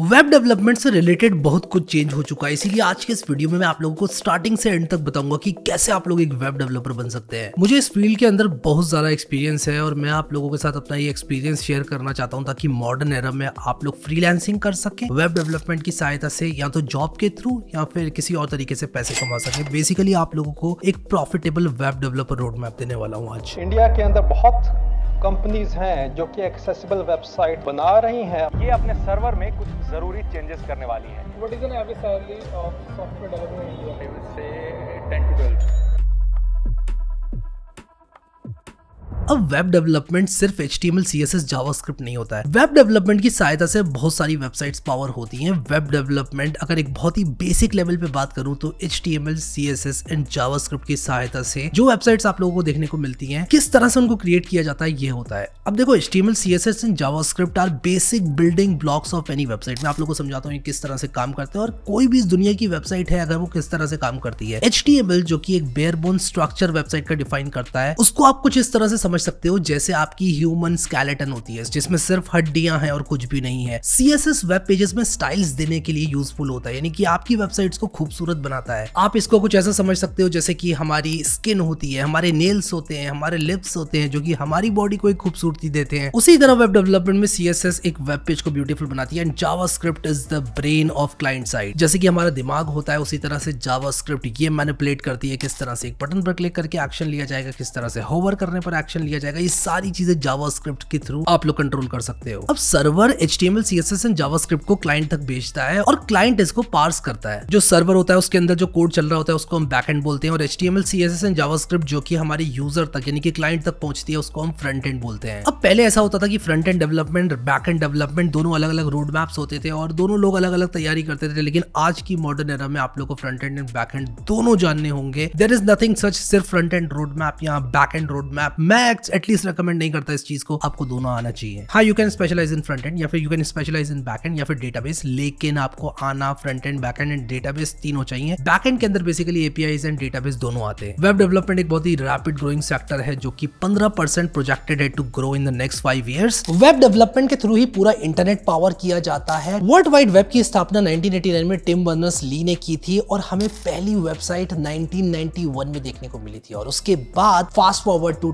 web development से related बहुत कुछ चेंज हो चुका है इसीलिए आज के इस वीडियो में मैं आप लोगों को स्टार्टिंग से एंड तक बताऊंगा कि कैसे आप लोग एक वेब डेवलपर बन सकते हैं मुझे इस फील्ड के अंदर बहुत ज्यादा एक्सपीरियंस है और मैं आप लोगों के साथ अपना ये एक्सपीरियंस शेयर करना चाहता हूँ ताकि मॉडर्न एरा में आप लोग फ्रीलैंसिंग कर सके वेब डेवलपमेंट की सहायता से या तो जॉब के थ्रू या फिर किसी और तरीके से पैसे कमा सके बेसिकली आप लोगों को एक profitable web developer road map देने वाला हूँ आज इंडिया के अंदर बहुत कंपनीज हैं जो कि एक्सेसिबल वेबसाइट बना रही हैं ये अपने सर्वर में कुछ जरूरी चेंजेस करने वाली है अब वेब डेवलपमेंट सिर्फ H T M L C S S JavaScript नहीं होता है वेब डेवलपमेंट की सहायता से बहुत सारी वेबसाइट पावर होती है वेब डेवलपमेंट अगर एक बहुत ही बेसिक लेवल पे बात करूं तो H T M L C S S and JavaScript की सहायता से जो वेबसाइट आप लोगों को देखने को मिलती है किस तरह से उनको क्रिएट किया जाता है ये होता है अब देखो H T M L C S S and JavaScript are basic building blocks of any website मैं आप लोगों को समझाता हूँ किस तरह से काम करते हैं और कोई भी इस दुनिया की वेबसाइट है अगर वो किस तरह से काम करती है एच टी एम एल जो की एक बेयरबोन स्ट्रक्चर वेबसाइट का डिफाइन करता है उसको आप कुछ इस तरह से समझ सकते हो जैसे आपकी ह्यूमन स्केलेटन होती है जिसमें सिर्फ हड्डियां हैं और कुछ भी नहीं है सीएसएस वेब पेजेस में स्टाइल्स देने के लिए यूजफुल होता है यानी कि आपकी वेबसाइट्स को खूबसूरत बनाता है आप इसको कुछ ऐसा समझ सकते हो जैसे कि हमारी स्किन होती है हमारे नेल्स होते हैं हमारे लिप्स होते हैं जो कि हमारी बॉडी को एक खूबसूरती देते हैं उसी तरह वेब डेवलपमेंट में सी एक वेब पेज को ब्यूटीफुल बनाती है and JavaScript is the brain of client side जैसे कि हमारा दिमाग होता है उसी तरह से जावा स्क्रिप्ट ये मैनिपुलेट करती है किस तरह से एक बटन पर क्लिक करके एक्शन लिया जाएगा किस तरह से होवर करने पर एक्शन लिया जाएगा ये सारी चीजें जावा के थ्रू आप लोग कंट्रोल कर सकते हो अब server H T M L C S S and Java को क्लाइंट तक भेजता है और क्लाइंट इसको पार्स करता है जो सर्वर होता है उसके अंदर जो कोड चल रहा होता है उसको हम बैक एंड बोलते हैं और H T M L C S S and Java जो कि हमारे यूजर तक यानी कि क्लाइंट तक पहुंचती है उसको हम फ्रंट एंड बोलते हैं अब पहले ऐसा होता था कि front end development back end development दोनों अलग अलग रोड मैप्स होते थे और दोनों लोग अलग अलग तैयारी करते थे लेकिन आज की मॉडर्न एरा में आप लोग को front end and back end दोनों जानने होंगे देर इज नथिंग सच सिर्फ फ्रंट एंड रोड मैप या बैक एंड रोड मैप मैं एटलीस्ट रिकमेंड नहीं करता इस चीज को आपको दोनों आना चाहिए हाँ you can specialize in front end या फिर you can specialize in back end या फिर डेटाबेस लेकिन आपको आना front end back end and database तीनों चाहिए बैक एंड के अंदर बेसिकली एपीआई एंड डेटाबेस दोनों आते हैं वेब डेवलपमेंट एक बहुत ही रैपिड ग्रोइंग सेक्टर है जो की पंद्रह परसेंट प्रोजेक्टेड है to grow in the next five years web development के थ्रू ही पूरा इंटरनेट पावर किया जाता है वर्ल्ड वाइड वेब की स्थापना 1989 में टिम बर्नर्स ली ने की थी और हमें पहली वेबसाइट 1991 में देखने को मिली थी और उसके बाद fast forward to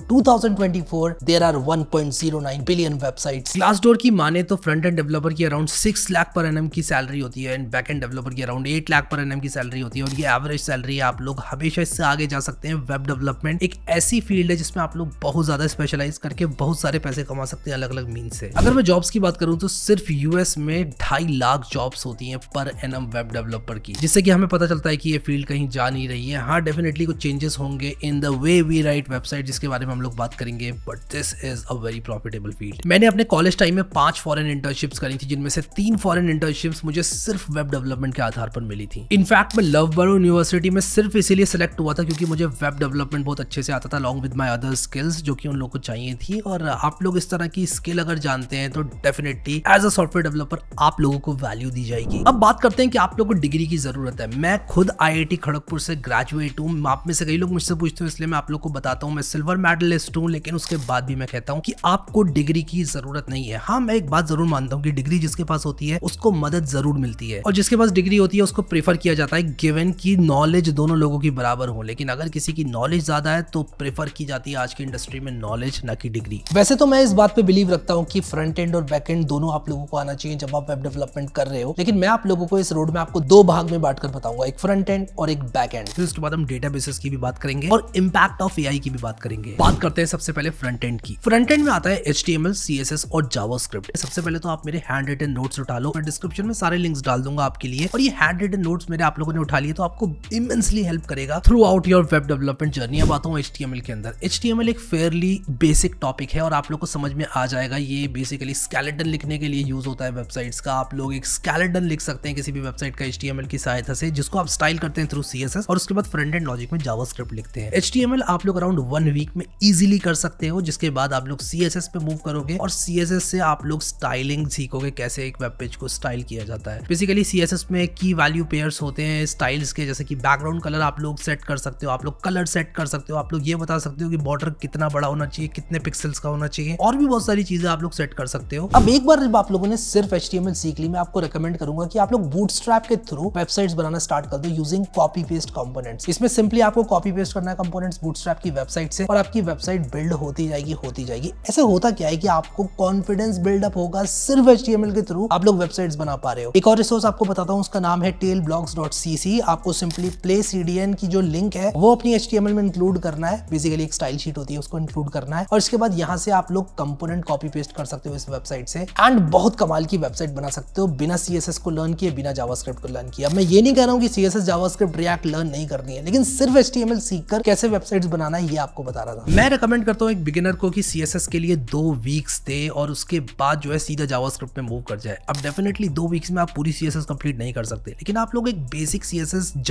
2024 there are 1.09 billion websites Glassdoor की माने तो फ्रंट एंड डेवलपर की अराउंड 6 लाख पर एनएम की सैलरी होती है एंड बैक एंड डेवलपर की अराउंड 8 लाख पर एनएम की सैलरी होती है और ये एवरेज सैलरी है आप लोग हमेशा इससे आगे जा सकते हैं वेब डेवलपमेंट एक ऐसी फील्ड है जिसमें आप लोग बहुत ज्यादा स्पेशलाइज करके बहुत सारे पैसे कमा सकते हैं अलग अलग मीन से अगर मैं जॉब्स की बात करूँ तो सिर्फ यूएस में ढाई लाख जॉब्स होती है पर एनएम वेब डेवलपर की जिससे कि हमें पता चलता है कि ये फील्ड कहीं जा नहीं रही है हाँ डेफिनेटली कुछ चेंजेस होंगे in the way we write website जिसके बारे में हम लोग बात करेंगे but this is a very profitable field मैंने अपने कॉलेज टाइम में पांच फॉरन इंटर्नशिप्स करी थी जिनमें से तीन फॉरन इंटर्नशिप्स मुझे सिर्फ वेब डेवलपमेंट के आधार पर मिली थी इनफैक्ट मैं लव बरो यूनिवर्सिटी में सिर्फ इसीलिए सिलेक्ट हुआ था क्योंकि मुझे वेब डेवलपमेंट बहुत अच्छे से आता था long with my other skills जो कि उन लोग को चाहिए थी और आप लोग इस तरह की स्किल अगर जानते हैं तो definitely as a software developer आप लोगों को वैल्यू दी जाएगी अब बात करते हैं कि आप लोगों को डिग्री की जरूरत है मैं खुद आई खड़गपुर से ग्रेजुएट हूँ आप में से कई लोग मुझसे पूछते हैं इसलिए मैं आप लोग को बताता हूँ मैं सिल्वर मेडलिस्ट हूँ हूँ लेकिन उसके बाद भी मैं कहता हूँ कि आपको डिग्री की जरूरत नहीं है हाँ मैं एक बात जरूर मानता हूँ कि डिग्री जिसके पास होती है उसको मदद जरूर मिलती है और जिसके पास डिग्री होती है उसको प्रेफर किया जाता है गिवन की नॉलेज दोनों लोगों की बराबर हो लेकिन अगर किसी की नॉलेज ज्यादा है तो प्रेफर की जाती है आज की इंडस्ट्री में नॉलेज न की डिग्री वैसे तो मैं इस बात पे बिलीव रखता हूँ कि फ्रंट एंड और बैक एंड दोनों आप लोगों को आना चाहिए जब आप वेब डेवलपमेंट कर रहे हो लेकिन मैं आप लोगों को इस रोड में आपको दो भाग में बांटकर बताऊंगा एक फ्रंट एंड और एक बैक एंड फिर उसके बाद हम डेटा की भी बात करेंगे और इम्पैक्ट ऑफ ए की भी बात करेंगे बात करते हैं सबसे पहले फ्रंट एंड की फ्रंट एंड में आता है H T M L C S S और जावास्क्रिप्ट सबसे पहले तो आप मेरे हैंड रिटन नोट्स उठा लो मैं डिस्क्रिप्शन में सारे लिंक्स डाल दूंगा आपके लिए और ये हैंड रिटन नोट्स मेरे आप लोगों ने उठा लिए तो आपको इमेंसली हेल्प करेगा throughout your web development journey अब आता हूँ एच के अंदर एच एक फेयरली बेसिक टॉपिक है और आप लोग को समझ में आ जाएगा ये बेसिकली स्केलेटन लिखने के लिए यूज होता है वेबसाइट्स का आप लोग एक स्केलेटन लिख सकते हैं किसी भी वेबसाइट का एच की सहायता से जिसको आप स्टाइल करते हैं थ्रू सी और उसके बाद फ्रंट एंड लॉजिक में जावास्क्रिप्ट लिखते हैं एच आप लोग अराउंड वन वीक में इजिली कर सकते हो जिसके बाद आप लोग सी पे मूव करोगे और सी से आप लोग स्टाइलिंग सीखोगे कैसे एक वेब पेज को स्टाइल किया जाता है बेसिकली सी में की वैल्यू पेयर्स होते हैं स्टाइल्स के जैसे कि बैकग्राउंड कलर आप लोग सेट कर सकते हो आप लोग कलर सेट कर सकते हो आप लोग ये बता सकते हो कि बॉर्डर कितना बड़ा होना चाहिए कितने पिक्सल्स का होना चाहिए और भी बहुत सारी चीजें आप लोग सेट कर सकते हो अब एक बार जब आप लोगों ने सिर्फ एच सीख ली मैं आपको रिकमेंड करूंगा कि आप लोग बूट के थ्रू वेबसाइट्स बनाना स्टार्ट कर दो यूजिंग कॉपी पेस्ट कंपोनेंट्स इसमें सिंपली आपको कॉपी पेस्ट करना है कंपोनेंट्स बूट की वेबसाइट से और आपकी वेबसाइट बिल्ड होती जाएगी होती जाएगी ऐसे होता क्या है कि आपको कॉन्फिडेंस बिल्डअप होगा सिर्फ एच के थ्रू आप लोग वेबसाइट्स बना पा रहे हो एक और रिसोर्स आपको बताता हूँ उसका नाम है टेल आपको सिंपली प्ले सी की जो लिंक है वो अपनी एच में इंक्लूड करना है बेसिकली एक स्टाइल शीट होती है उसको इंक्लूड करना है और इसके बाद यहाँ से आप लोग कंपोनेंट कॉपी पेस्ट कर सकते हो इस वेबसाइट से एंड बहुत कमाल की वेबसाइट बना सकते हो बिना सी को लर्न किए बिना जावास्क्रिप्ट को लर्न किया मैं ये नहीं कह रहा हूँ कि C CSS JavaScript React learn नहीं करनी है लेकिन सिर्फ एच सीख कर कैसे वेबसाइट बनाना है ये आपको बता रहा था मैं रिकमेंड करता हूँ एक बिगिनर को कि सी के लिए दो वीक्स दे और उसके बाद जो है सीधा जावा स्क्रिप्ट में मूव कर जाए अब डेफिनेटली दो वीक्स में आप पूरी सी कंप्लीट नहीं कर सकते लेकिन आप लोग एक बेसिक सी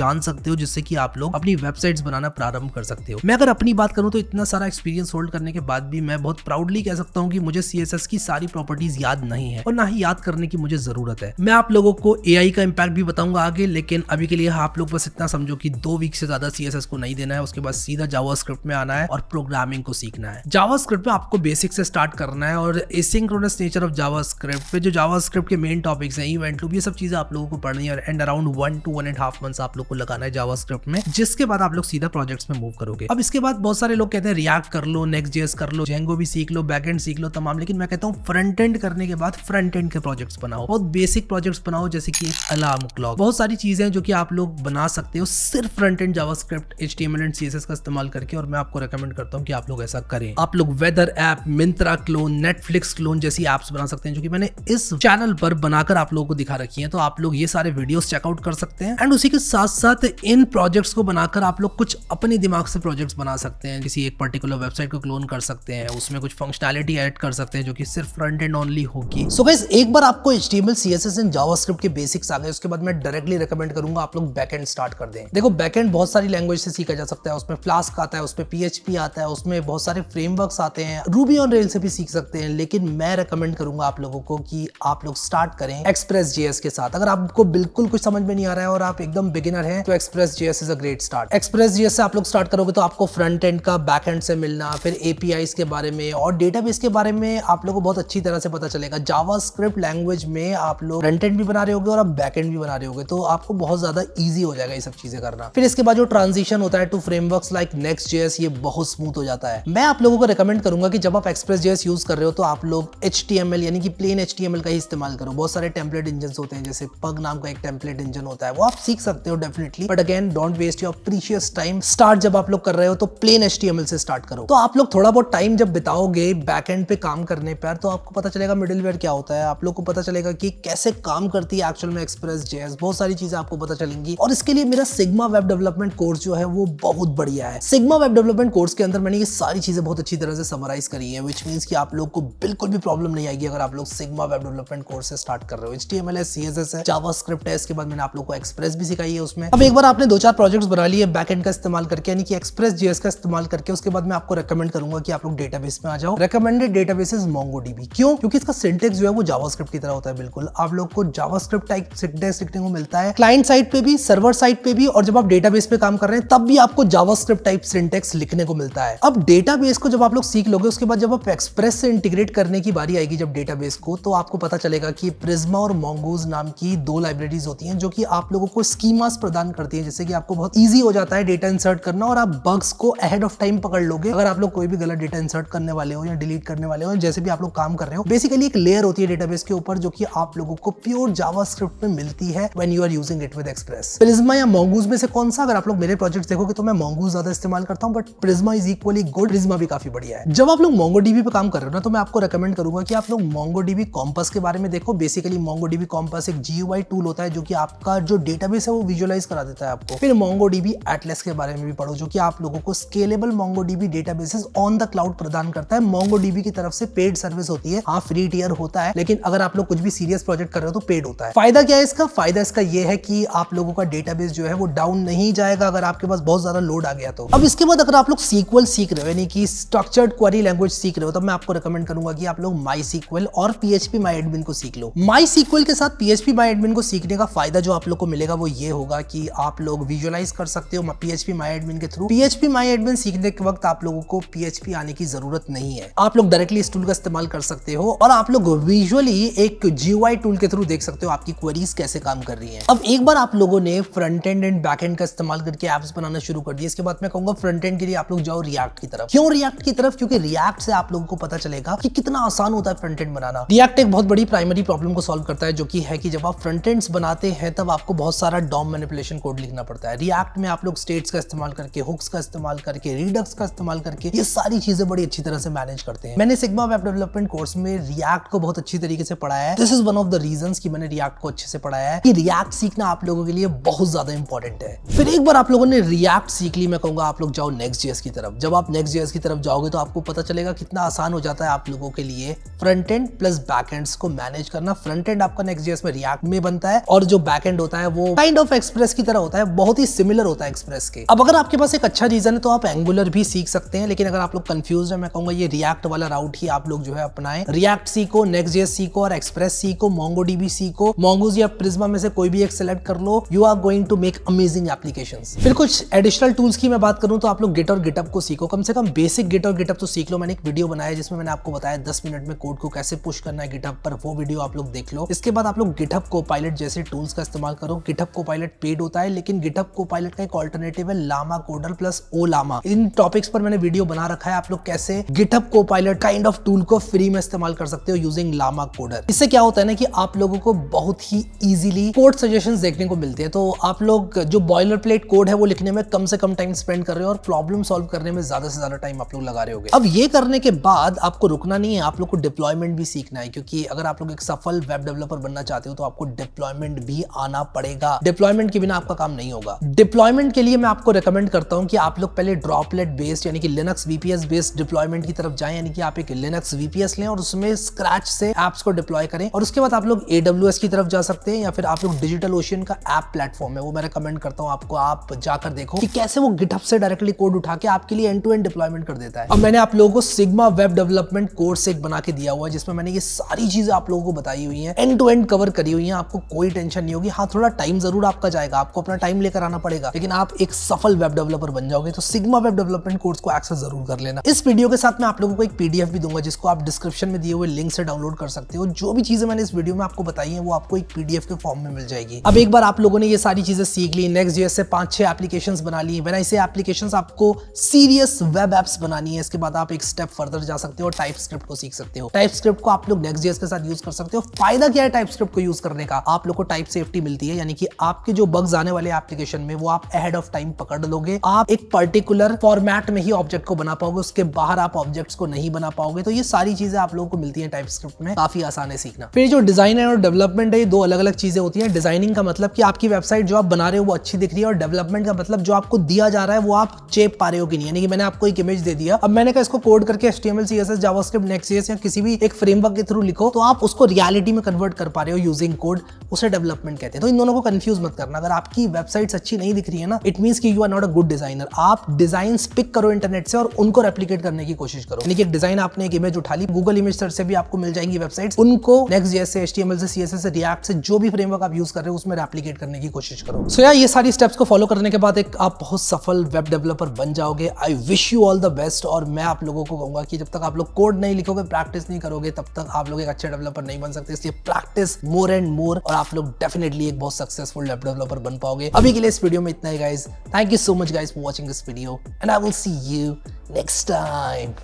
जान सकते हो जिससे कि आप लोग अपनी वेबसाइट्स बनाना प्रारंभ कर सकते हो मैं अगर अपनी बात करूँ तो इतना सारा एक्सपीरियंस होल्ड करने के बाद भी मैं बहुत प्राउडली कह सकता हूँ कि मुझे सी की सारी प्रॉपर्टीज याद नहीं है और ना ही याद करने की मुझे जरूरत है मैं आप लोगों को ए का इम्पैक्ट भी बताऊंगा आगे लेकिन अभी के लिए आप लोग बस इतना समझो कि दो वीक से ज्यादा सी को नहीं देना है उसके बाद सीधा जावा में आना है और प्रोग्रामिंग को सीखना है जावास्क्रिप्ट में आपको बेसिक से स्टार्ट करना है और एसिंक्रोनस नेचर ऑफ जावास्क्रिप्ट पे जो जावास्क्रिप्ट के मेन टॉपिक्स हैं इवेंट लूप ये सब चीजें आप लोगों को पढ़नी है और and around one two one and half month आप लोग को लगाना है जावास्क्रिप्ट में जिसके बाद आप लोग सीधा प्रोजेक्ट्स में मूव करोगे अब इसके बाद बहुत सारे लोग कहते हैं रियक्ट कर लो नेक्स्ट जेस कर लो जेंगो भी सीख लो बैक एंड सीख लो तमाम लेकिन मैं कहता हूँ फ्रंट एंड करने के बाद फ्रंट एंड के प्रोजेक्ट्स बनाओ बहुत बेसिक प्रोजेक्ट्स बनाओ जैसे कि एक अलार्म क्लॉक बहुत सारी चीजें हैं जो कि आप लोग बना सकते हो सिर्फ front end JavaScript HTML and CSS का इस्तेमाल करके और मैं आपको रिकमेंड करता हूँ कि आप लोग ऐसा करें आप लोग weather app Myntra clone Netflix clone जैसी एप्स बना सकते हैं जो कि मैंने इस चैनल पर बनाकर आप लोगों को दिखा रखी है तो आप लोग ये सारे वीडियोस चेकआउट कर सकते हैं एंड उसी के साथ साथ इन प्रोजेक्ट्स को बनाकर आप लोग कुछ अपने दिमाग से प्रोजेक्ट्स बना सकते हैं किसी एक पर्टिकुलर वेबसाइट को क्लोन कर सकते हैं उसमें कुछ फंक्शनैलिटी एड कर सकते हैं जो कि सिर्फ फ्रंट एंड ओनली होगी सो गैस एक बार आपको H T M L C S S and script के बेसिक्स आ गए उसके बाद मैं डायरेक्टली रिकमेंड करूंगा आप लोग बैक एंड स्टार्ट कर दें देखो बैक एंड बहुत सारी लैंग्वेज से सीखा जा सकता है उसमें फ्लास्क आता है उसमें पी आता है उसमें बहुत बहुत सारे फ्रेमवर्क्स आते हैं रूबी ऑन रेल से भी सीख सकते हैं लेकिन मैं रिकमेंड करूंगा आप लोगों को कि आप लोग स्टार्ट करें एक्सप्रेस जेएस के साथ अगर आपको बिल्कुल कुछ समझ में नहीं आ रहा है और आप एकदम बिगिनर हैं तो Express JS is a great start Express JS से आप लोग स्टार्ट करोगे तो आपको फ्रंट एंड का बैक एंड से मिलना फिर एपीआई के बारे में और डेटा के बारे में आप लोगों को बहुत अच्छी तरह से पता चलेगा जावा लैंग्वेज में आप लोग फ्रंट एंड भी बना रहे होगे और आप बैक एंड भी बना रहे होगे तो आपको बहुत ज्यादा ईजी हो जाएगा ये सब चीजें करना फिर इसके बाद जो ट्रांजिशन होता है to framework like Next JS ये बहुत स्मूथ हो जाता है मैं आप लोगों को रिकमेंड करूंगा कि जब आप एक्सप्रेस जेस यूज़ कर रहे हो तो आप लोग एच यानी कि प्लेन एच का ही इस्तेमाल करो बहुत सारे टेम्पलेट इंजन होते हैं जैसे पग नाम का एक टेम्पलेट इंजन होता है वो आप सीख सकते हो definitely but again don't waste your precious time start जब आप लोग कर रहे हो तो प्लेन एच से स्टार्ट करो तो आप लोग थोड़ा बहुत टाइम जब बिताओगे बैक एंड पे काम करने पर तो आपको पता चलेगा मिडिल क्या होता है आप लोग को पता चलेगा कि कैसे काम करती है एक्चुअल में एक्सप्रेस जेस बहुत सारी चीजें आपको पता चलेंगी और इसके लिए मेरा सिग्मा वेब डेवलपमेंट कोर्स जो है वो बहुत बढ़िया है सिग्मा वेब डेवलपमेंट कोर्स के अंदर मैंने ये सारी सारी चीज़ें बहुत अच्छी तरह से समराइज करी है विच मीन्स कि आप लोग को बिल्कुल भी प्रॉब्लम नहीं आएगी अगर आप लोग Sigma web development course start कर रहे हो H T M L S C S S है जावा स्क्रिप्ट है इसके बाद मैंने आप लोग को एक्सप्रेस भी सिखाई है उसमें अब एक बार आपने दो चार प्रोजेक्ट्स बना लिए बैक एंड का इस्तेमाल करके यानी कि एक्सप्रेस जीएस का इस्तेमाल करके उसके बाद मैं आपको रिकमेंड करूंगा कि आप लोग डेटाबेस में आ जाओ recommended database is MongoDB क्यों क्योंकि इसका सिंटेक्स जो है वो जावा स्क्रिप्ट की तरह होता है बिल्कुल आप लोग को जावा स्क्रिप्ट टाइप सिंटेक्स को मिलता है क्लाइंट साइड पे भी सर्वर साइड पे भी और जब आप डेटाबेस पे काम कर रहे हैं तब भी आपको जावा स्क्रिप्ट टाइप सिंटेक्स लिखने को मिलता है अब डेटा डेटाबेस को जब आप लोग सीख लोगे उसके बाद जब आप एक्सप्रेस से इंटीग्रेट करने की बारी आएगी जब डेटाबेस को तो आपको पता चलेगा कि प्रिज्मा और मोंगोज नाम की दो लाइब्रेरीज होती हैं जो कि आप लोगों को स्कीमास प्रदान करती हैं जैसे कि आपको बहुत ईजी हो जाता है डेटा इंसर्ट करना और आप बग्स को अहेड ऑफ टाइम पकड़ लोगे अगर आप लोग कोई भी गलत डेटा इंसर्ट करने वाले हो या डिलीट करने वाले हो जैसे भी आप लोग काम कर रहे हो बेसिकली एक लेयर होती है डेटाबेस के ऊपर जो कि आप लोगों को प्योर जावा में मिलती है when you are using it with Express Prisma या मोंगूज में से कौन सा अगर आप लोग मेरे प्रोजेक्ट देखोगे तो मैं मोंगूज ज्यादा इस्तेमाल करता हूँ but Prisma is equally good करिज्मा भी काफी बढ़िया है जब आप लोग मोंगो डीबी पे काम कर रहे हो ना तो मैं आपको रेकमेंड करूंगा कि आप लोग मोंगो डीबी कॉम्पस के बारे में देखो बेसिकली मोंगो डीबी कॉम्पस एक जी टूल होता है जो की आपका जो डेटाबेस है वो विजुअलाइज करा देता है आपको फिर मोंगो डीबी एटलेस के बारे में भी पढ़ो जो की आप लोगों को scalable MongoDB databases on the cloud प्रदान करता है मोंगो डीबी की तरफ से पेड सर्विस होती है हाँ फ्री टीयर होता है लेकिन अगर आप लोग कुछ भी सीरियस प्रोजेक्ट कर रहे हो तो पेड होता है फायदा क्या है इसका फायदा इसका यह है कि आप लोगों का डेटाबेस जो है वो डाउन नहीं जाएगा अगर आपके पास बहुत ज्यादा लोड आ गया तो अब इसके बाद अगर आप लोग सीक्वल सीख रहे हो यानी यानी कि स्ट्रक्चर्ड क्वारी लैंग्वेज सीख रहे हो तो मैं आपको रिकमेंड करूंगा कि आप लोग माई सीक्वल और पीएचपी माई एडमिन को सीख लो माई सीक्वल के साथ पीएचपी माई एडमिन को सीखने का फायदा जो आप लोग को मिलेगा वो ये होगा कि आप लोग विजुअलाइज कर सकते हो पीएचपी माई एडमिन के थ्रू पीएचपी माई एडमिन सीखने के वक्त आप लोगों को पीएचपी आने की जरूरत नहीं है आप लोग डायरेक्टली इस टूल का इस्तेमाल कर सकते हो और आप लोग विजुअली एक जीवाई टूल के थ्रू देख सकते हो आपकी क्वेरीज कैसे काम कर रही है अब एक बार आप लोगों ने front end and back end का इस्तेमाल करके एप्स बनाना शुरू कर दिया इसके बाद मैं कहूंगा फ्रंट एंड के लिए आप लोग जाओ रिएक्ट की तरफ क्यों रियक्ट की तरफ क्योंकि रियक्ट से आप लोगों को पता चलेगा कि कितना आसान होता है फ्रंट एंड बनाना रियक्ट एक बहुत बड़ी प्राइमरी प्रॉब्लम को सॉल्व करता है जो कि है कि जब आप फ्रंट एंड्स बनाते हैं तब आपको बहुत सारा डॉम मैनिपुलेशन कोड लिखना पड़ता है रियक्ट में आप लोग स्टेट्स का इस्तेमाल करके हुक्स का इस्तेमाल करके रीडक्स का इस्तेमाल करके ये सारी चीजें बड़ी अच्छी तरह से मैनेज करते हैं मैंने सिग्मा वेब डेवलपमेंट कोर्स में रियक्ट को बहुत अच्छी तरीके से पढ़ाया है this is one of the reason की मैंने रियक्ट को अच्छे से पढ़ाया है कि रियक्ट सीखना आप लोगों के लिए बहुत ज्यादा इंपॉर्टेंट है फिर एक बार आप लोगों ने रिएक्ट सीख ली मैं कहूंगा आप लोग जाओ नेक्स्ट जीएस की तरफ जब आप नेक्स्ट जेएस की तरफ जाओगे तो आपको पता चलेगा कितना आसान हो जाता है आप लोगों के लिए front end plus back end को मैनेज करना फ्रंट एंड आपका नेक्स्ट जेएस में रिएक्ट में बनता है और जो बैक एंड होता है वो काइंड ऑफ एक्सप्रेस की तरह होता है बहुत ही सिमिलर होता है एक्सप्रेस के अब अगर आपके पास एक अच्छा रीजन है तो आप एंगुलर भी सीख सकते हैं लेकिन अगर आप लोग कंफ्यूज है मैं कहूंगा ये रियक्ट वाला राउट ही आप लोग जो है अपनाएं रिएक्ट सीखो नेक्स्ट जेएस सीखो और एक्सप्रेस सीखो मोंगो डीबी सीखो मोंगोज या प्रिज्मा में से कोई भी एक सिलेक्ट कर लो you are going to make amazing application फिर कुछ एडिशनल टूल्स की मैं बात करूं तो आप लोग गिट और गिटअप को सीखो कम से कम बेसिक गिट और गिटअप तो सीख लो मैंने एक वीडियो बनाया जिसमें मैंने आपको बताया दस मिनट में कोड को कैसे पुश करना है गिटअप पर वो वीडियो आप लोग देख लो इसके बाद आप लोग गिटअप को पायलट जैसे टूल्स का इस्तेमाल करो गिटअप को पायलट पेड होता है लेकिन गिटअप को पायलट का एक ऑल्टरनेटिव है Llama Coder plus Ollama इन टॉपिक्स पर मैंने वीडियो बना रखा है आप लोग कैसे GitHub Copilot kind of tool को फ्री में इस्तेमाल कर सकते हो यूजिंग लामा कोडर इससे क्या होता है ना कि आप लोगों को बहुत ही इजिली कोड सजेशन देखने को मिलते हैं तो आप लोग जो बॉयलर प्लेट कोड है वो लिखने में कम से कम टाइम स्पेंड कर रहे हो और प्रॉब्लम सॉल्व करने में ज्यादा से ज्यादा ज्यादा टाइम आप लोग लगा रहे हो अब ये करने के बाद आपको रुकना नहीं है आप लोग को डिप्लॉयमेंट भी सीखना है क्योंकि अगर आप लोग एक सफल वेब डेवलपर बनना चाहते हो तो आपको डिप्लॉयमेंट भी आना पड़ेगा डिप्लॉयमेंट के बिना आपका काम नहीं होगा डिप्लॉयमेंट के लिए मैं आपको रिकमेंड करता हूँ कि आप लोग पहले ड्रॉपलेट बेस्ड यानी कि लिनक्स वीपीएस बेस्ड डिप्लॉयमेंट की तरफ जाए यानी कि आप एक लिनक्स वीपीएस लें और उसमें स्क्रैच से एप्स को डिप्लॉय करें और उसके बाद आप लोग एडब्ल्यू की तरफ जा सकते हैं या फिर आप लोग डिजिटल ओशियन का ऐप प्लेटफॉर्म है वो मैं रिकमेंड करता हूँ आपको आप जाकर देखो कि कैसे वो गिटअप से डायरेक्टली कोड उठा के आपके लिए end to end deploy employment कर देता है अब मैंने आप लोगों को सिग्मा वेब डेवलपमेंट कोर्स एक बना के दिया हुआ है जिसमें मैंने ये सारी चीजें आप लोगों को बताई हुई है एंड टू एंड कवर करी हुई है आपको कोई टेंशन नहीं होगी हाँ थोड़ा टाइम जरूर आपका जाएगा आपको अपना टाइम लेकर आना पड़ेगा लेकिन आप एक सफल वेब डेवलपर बन जाओगे तो सिग्मा वेब डेवलपमेंट कोर्स को एक्सेस जरूर कर लेना इस वीडियो के साथ मैं आप लोगों को एक पीडीएफ भी दूंगा जिसको आप डिस्क्रिप्शन में दिए हुए लिंक से डाउनलोड कर सकते हो जो भी चीजें मैंने इस वीडियो में आपको बताई है वो आपको एक पीडीएफ के फॉर्म में मिल जाएगी अब एक बार आप लोगों ने ये सारी चीजें सीख ली नेक्स्ट जीएस से पांच छह एप्लीकेशन बना ली बनाई ऐसे एप्लीकेशन आपको सीरियस वेब एप्स बनानी है इसके बाद आप एक स्टेप फर्दर जा सकते हो टाइप स्क्रिप्ट को सीख सकते हो टाइप स्क्रिप्ट को आप लोग नेक्स्ट जेएस के साथ यूज कर सकते हो फायदा क्या है टाइप स्क्रिप्ट को यूज करने का आप लोग को टाइप सेफ्टी मिलती है यानी कि आपके जो बग्स आने वाले एप्लीकेशन में वो आप अहेड ऑफ टाइम पकड़ लोगे आप एक पर्टिकुलर फॉर्मेट में ही ऑब्जेक्ट को बना पाओगे उसके बाहर आप ऑब्जेक्ट्स को नहीं बना पाओगे तो ये सारी चीजें आप लोगों को मिलती है टाइप स्क्रिप्ट में काफी आसान है सीखना फिर जो डिजाइन है और डेवलपमेंट है ये दो अलग अलग चीजें होती है डिजाइनिंग का मतलब कि आपकी वेबसाइट जो आप बना रहे हो वो अच्छी दिख रही है और डेवलपमेंट का मतलब जो आपको दिया जा रहा है वो आप चेप पा रहे हो कि नहीं यानी कि मैंने आपको एक इमेज दे दिया अब मैंने कहा इसको कोड करके H T M L C S S JavaScript Next या किसी भी एक फ्रेमवर्क के थ्रू लिखो तो आप उसको रियलिटी में कन्वर्ट कर पा रहे हो यूजिंग कोड उसे डेवलपमेंट कहते हैं तो इन दोनों को कंफ्यूज मत करना अगर आपकी वेबसाइट्स अच्छी नहीं दिख रही है ना इट मीन की you are not a good designer आप डिजाइन पिक करो इंटरनेट से और उनको रेप्लीकेट करने की कोशिश करो यानी कि डिजाइन आपने एक इमेज उठा ली गूगल इमेज सर से भी आपको मिल जाएंगी वेबसाइट उनको नेक्स्ट जेएस से एल से सीएसएस से से जो भी फ्रेमवर्क आप यूज कर रहे हो उसमें रेप्लीकेट करने की कोशिश करो सो so, यार ये सारी स्टेप्स को फॉलो करने के बाद एक आप बहुत सफल वेब डेवलपर बन जाओगे I wish you all the best और मैं आप लोगों को कहूंगा कि जब तक आप लोग कोड नहीं लिखोगे प्रैक्टिस नहीं करोगे तब तक आप लोग एक अच्छे डेवलपर नहीं बन सकते इसलिए प्रैक्टिस मोर एंड मोर और आप लोग डेफिनेटली एक बहुत सक्सेसफुल वेब डेवलपर बन पाओगे अभी के लिए इस वीडियो में इतना ही guys thank you so much guys for watching this video and I will see you next time